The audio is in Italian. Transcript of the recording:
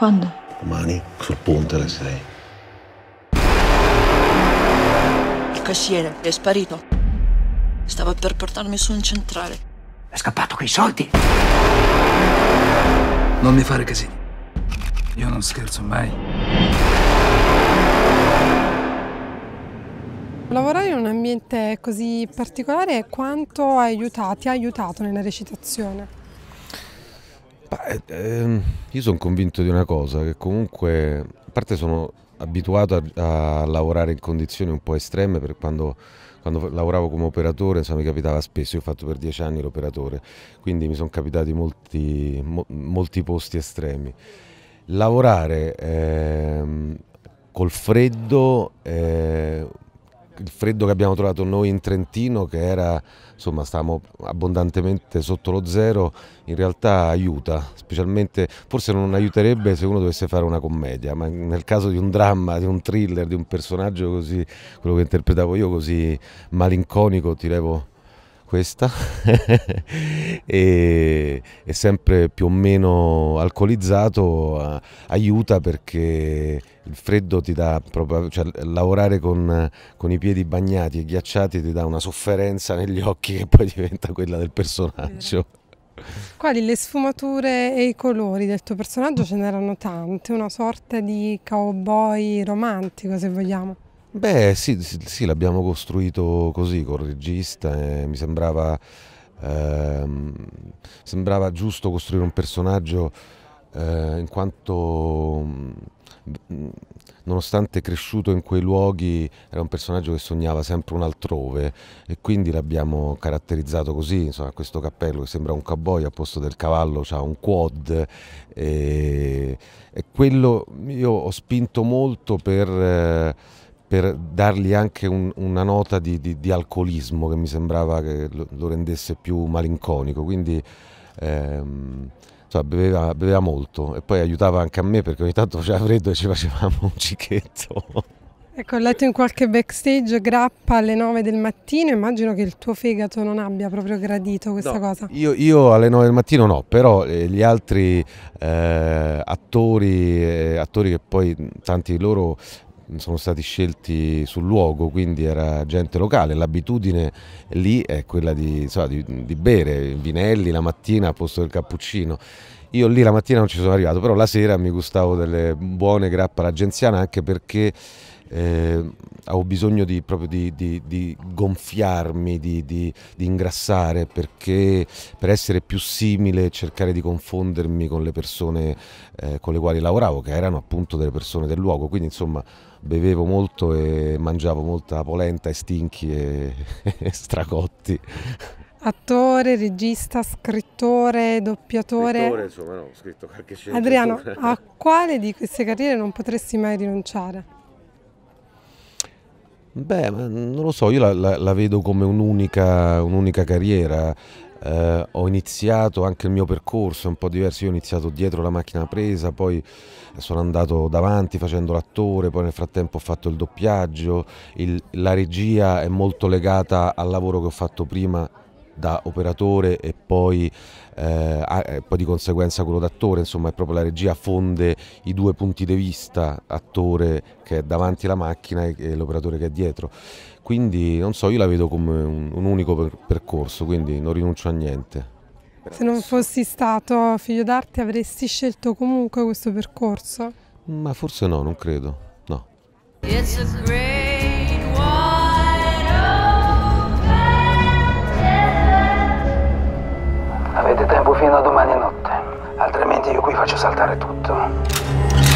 Quando? Domani, sul ponte alle 6. Il cassiere è sparito. Stava per portarmi su un centrale. È scappato coi soldi. Non mi fare casino. Io non scherzo mai. Lavorare in un ambiente così particolare quanto ha aiutato, ti ha aiutato nella recitazione? Beh, ehm, io sono convinto di una cosa, che comunque, a parte sono abituato a, a lavorare in condizioni un po' estreme, per quando, quando lavoravo come operatore insomma, mi capitava spesso, io ho fatto per dieci anni l'operatore, quindi mi sono capitati molti, mo, molti, posti estremi. Lavorare ehm, col freddo... Eh, il freddo che abbiamo trovato noi in Trentino, che era, insomma, stavamo abbondantemente sotto lo zero, in realtà aiuta, specialmente, forse non aiuterebbe se uno dovesse fare una commedia, ma nel caso di un dramma, di un thriller, di un personaggio così, quello che interpretavo io, così malinconico, ti levo questa e, e, sempre più o meno alcolizzato eh, aiuta perché il freddo ti dà proprio, cioè lavorare con, con, i piedi bagnati e ghiacciati ti dà una sofferenza negli occhi che poi diventa quella del personaggio. Quali le sfumature e i colori del tuo personaggio ce n'erano tante, una sorta di cowboy romantico se vogliamo. Beh sì, sì, sì l'abbiamo costruito così col regista, eh, mi sembrava, ehm, sembrava, giusto costruire un personaggio eh, in quanto mm, nonostante cresciuto in quei luoghi era un personaggio che sognava sempre un altrove e quindi l'abbiamo caratterizzato così, insomma questo cappello che sembra un cowboy al posto del cavallo ha un quad e, e, quello io ho spinto molto per... Eh, per dargli anche un, una nota di, di, di, alcolismo che mi sembrava che lo, lo rendesse più malinconico, quindi ehm, cioè, beveva, beveva, molto e poi aiutava anche a me perché ogni tanto faceva freddo e ci facevamo un cicchetto. Ecco, ho letto in qualche backstage grappa alle 9 del mattino, immagino che il tuo fegato non abbia proprio gradito questa no, cosa. Io, io, alle 9 del mattino no, però eh, gli altri eh, attori, eh, attori che poi tanti di loro sono stati scelti sul luogo, quindi era gente locale. L'abitudine lì è quella di, insomma, di, di bere vinelli la mattina al posto del cappuccino io lì la mattina non ci sono arrivato, però la sera mi gustavo delle buone grappa all'agenziana anche perché eh, avevo bisogno di, proprio di, di, di gonfiarmi, di, ingrassare perché per essere più simile cercare di confondermi con le persone eh, con le quali lavoravo che erano appunto delle persone del luogo quindi insomma bevevo molto e mangiavo molta polenta e stinchi e, e stracotti Attore, regista, scrittore, doppiatore. Scrittore, insomma, no, ho scritto qualche scena. Adriano, a quale di queste carriere non potresti mai rinunciare? Beh, non lo so, io la, la, la vedo come un'unica, un carriera. Eh, ho iniziato anche il mio percorso è un po' diverso, io ho iniziato dietro la macchina presa, poi sono andato davanti facendo l'attore, poi nel frattempo ho fatto il doppiaggio, il, la regia è molto legata al lavoro che ho fatto prima da operatore e poi, eh, poi, di conseguenza quello d'attore, insomma è proprio la regia fonde i due punti di vista, attore che è davanti alla macchina e, l'operatore che è dietro. Quindi non so, io la vedo come un, un unico per, percorso, quindi non rinuncio a niente. Se non fossi stato figlio d'arte avresti scelto comunque questo percorso? Ma forse no, non credo, no. It's a great... Avete tempo fino a domani notte, altrimenti io qui faccio saltare tutto.